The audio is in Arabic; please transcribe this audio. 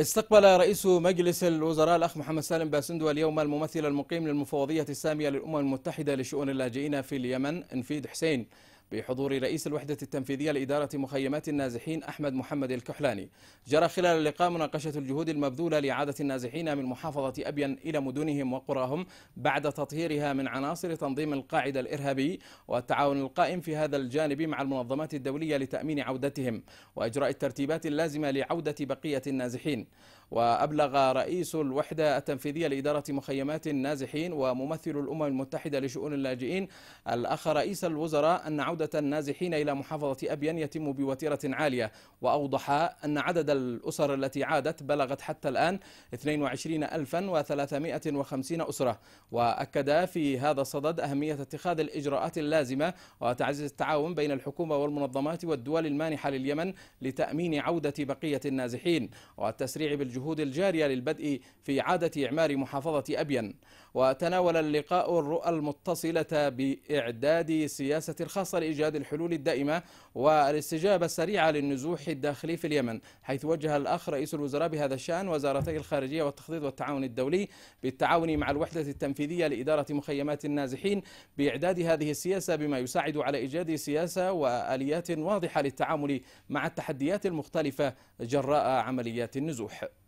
استقبل رئيس مجلس الوزراء الأخ محمد سالم باسندو اليوم الممثل المقيم للمفوضية السامية للأمم المتحدة لشؤون اللاجئين في اليمن انفيد حسين بحضور رئيس الوحدة التنفيذية لإدارة مخيمات النازحين أحمد محمد الكحلاني جرى خلال اللقاء مناقشة الجهود المبذولة لإعادة النازحين من محافظة أبين إلى مدنهم وقراهم بعد تطهيرها من عناصر تنظيم القاعدة الإرهابي والتعاون القائم في هذا الجانب مع المنظمات الدولية لتأمين عودتهم وإجراء الترتيبات اللازمة لعودة بقية النازحين وأبلغ رئيس الوحدة التنفيذية لإدارة مخيمات النازحين وممثل الأمم المتحدة لشؤون اللاجئين الأخ رئيس الوزراء أن عودة عودة النازحين إلى محافظة أبين يتم بوتيرة عالية وأوضح أن عدد الأسر التي عادت بلغت حتى الآن 22350 أسرة وأكد في هذا الصدد أهمية اتخاذ الإجراءات اللازمة وتعزيز التعاون بين الحكومة والمنظمات والدول المانحة لليمن لتأمين عودة بقية النازحين والتسريع بالجهود الجارية للبدء في إعادة إعمار محافظة أبين وتناول اللقاء الرؤى المتصلة بإعداد سياسة الخاصة إيجاد الحلول الدائمة والاستجابة السريعة للنزوح الداخلي في اليمن حيث وجه الأخ رئيس الوزراء بهذا الشأن وزارتي الخارجية والتخطيط والتعاون الدولي بالتعاون مع الوحدة التنفيذية لإدارة مخيمات النازحين بإعداد هذه السياسة بما يساعد على إيجاد سياسة وآليات واضحة للتعامل مع التحديات المختلفة جراء عمليات النزوح